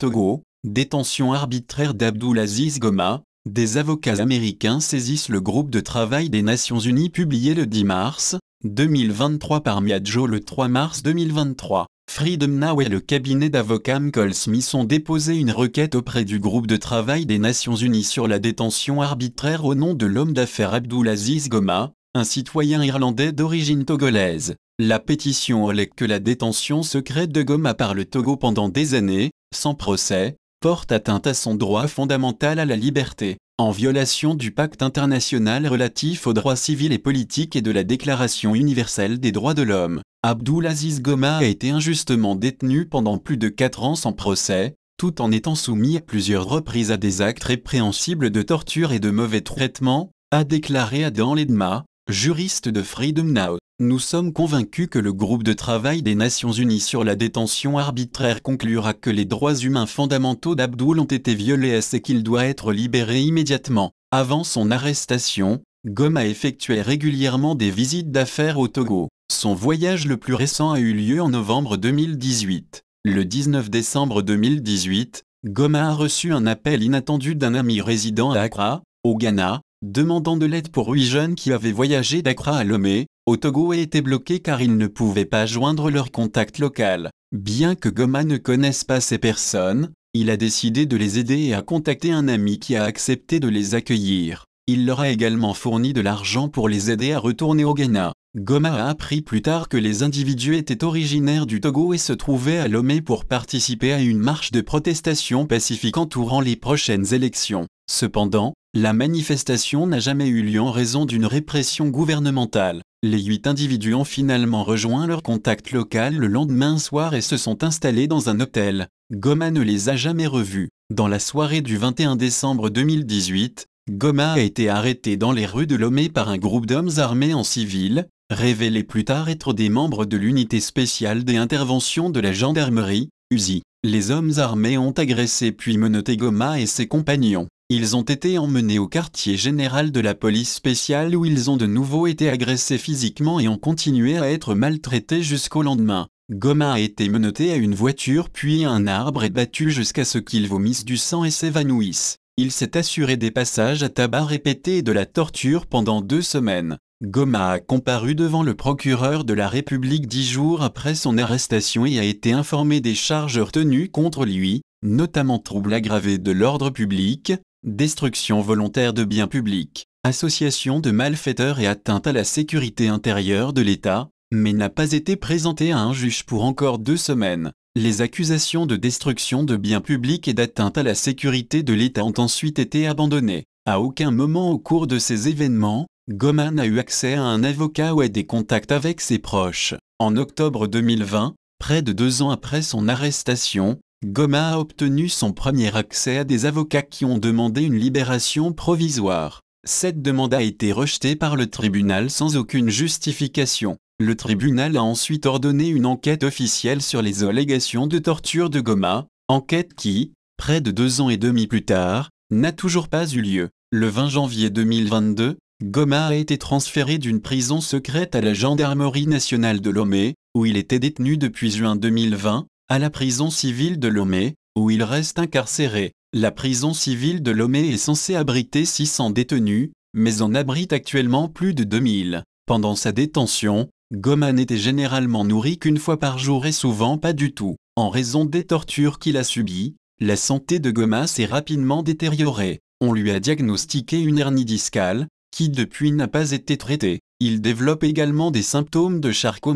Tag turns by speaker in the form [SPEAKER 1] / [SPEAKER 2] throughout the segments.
[SPEAKER 1] Togo, détention arbitraire d'Abdulaziz Goma, des avocats américains saisissent le groupe de travail des Nations Unies publié le 10 mars 2023 par Miadjo le 3 mars 2023. Freedom Now et le cabinet d'avocats Michael Smith ont déposé une requête auprès du groupe de travail des Nations Unies sur la détention arbitraire au nom de l'homme d'affaires Abdulaziz Goma, un citoyen irlandais d'origine togolaise. La pétition relève que la détention secrète de Goma par le Togo pendant des années, sans procès, porte atteinte à son droit fondamental à la liberté, en violation du pacte international relatif aux droits civils et politiques et de la Déclaration universelle des droits de l'homme. Aziz Goma a été injustement détenu pendant plus de 4 ans sans procès, tout en étant soumis à plusieurs reprises à des actes répréhensibles de torture et de mauvais traitement, a déclaré Adam Ledma, juriste de Freedom Now. Nous sommes convaincus que le groupe de travail des Nations Unies sur la détention arbitraire conclura que les droits humains fondamentaux d'Abdoul ont été violés et qu'il doit être libéré immédiatement. Avant son arrestation, Goma effectuait régulièrement des visites d'affaires au Togo. Son voyage le plus récent a eu lieu en novembre 2018. Le 19 décembre 2018, Goma a reçu un appel inattendu d'un ami résident à Accra, au Ghana, demandant de l'aide pour huit jeunes qui avaient voyagé d'Accra à Lomé, au Togo et étaient bloqués car ils ne pouvaient pas joindre leur contact local. Bien que Goma ne connaisse pas ces personnes, il a décidé de les aider et a contacté un ami qui a accepté de les accueillir. Il leur a également fourni de l'argent pour les aider à retourner au Ghana. Goma a appris plus tard que les individus étaient originaires du Togo et se trouvaient à Lomé pour participer à une marche de protestation pacifique entourant les prochaines élections. Cependant, la manifestation n'a jamais eu lieu en raison d'une répression gouvernementale. Les huit individus ont finalement rejoint leur contact local le lendemain soir et se sont installés dans un hôtel. Goma ne les a jamais revus. Dans la soirée du 21 décembre 2018, Goma a été arrêté dans les rues de Lomé par un groupe d'hommes armés en civil, révélés plus tard être des membres de l'unité spéciale des interventions de la gendarmerie, UZI. Les hommes armés ont agressé puis menotté Goma et ses compagnons. Ils ont été emmenés au quartier général de la police spéciale où ils ont de nouveau été agressés physiquement et ont continué à être maltraités jusqu'au lendemain. Goma a été menotté à une voiture puis à un arbre et battu jusqu'à ce qu'il vomisse du sang et s'évanouisse. Il s'est assuré des passages à tabac répétés et de la torture pendant deux semaines. Goma a comparu devant le procureur de la République dix jours après son arrestation et a été informé des charges retenues contre lui, notamment troubles aggravés de l'ordre public, destruction volontaire de biens publics, association de malfaiteurs et atteinte à la sécurité intérieure de l'État, mais n'a pas été présentée à un juge pour encore deux semaines. Les accusations de destruction de biens publics et d'atteinte à la sécurité de l'État ont ensuite été abandonnées. À aucun moment au cours de ces événements, Goman n'a eu accès à un avocat ou à des contacts avec ses proches. En octobre 2020, près de deux ans après son arrestation, Goma a obtenu son premier accès à des avocats qui ont demandé une libération provisoire. Cette demande a été rejetée par le tribunal sans aucune justification. Le tribunal a ensuite ordonné une enquête officielle sur les allégations de torture de Goma, enquête qui, près de deux ans et demi plus tard, n'a toujours pas eu lieu. Le 20 janvier 2022, Goma a été transféré d'une prison secrète à la Gendarmerie nationale de Lomé, où il était détenu depuis juin 2020, à la prison civile de Lomé, où il reste incarcéré. La prison civile de Lomé est censée abriter 600 détenus, mais en abrite actuellement plus de 2000. Pendant sa détention, Goma n'était généralement nourri qu'une fois par jour et souvent pas du tout. En raison des tortures qu'il a subies, la santé de Goma s'est rapidement détériorée. On lui a diagnostiqué une hernie discale, qui depuis n'a pas été traitée. Il développe également des symptômes de charcot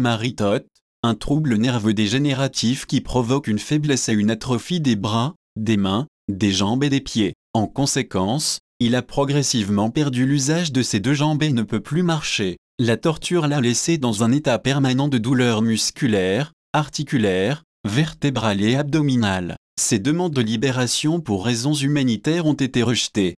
[SPEAKER 1] un trouble nerveux dégénératif qui provoque une faiblesse et une atrophie des bras, des mains, des jambes et des pieds. En conséquence, il a progressivement perdu l'usage de ses deux jambes et ne peut plus marcher. La torture l'a laissé dans un état permanent de douleur musculaire, articulaire, vertébrales et abdominale. Ses demandes de libération pour raisons humanitaires ont été rejetées.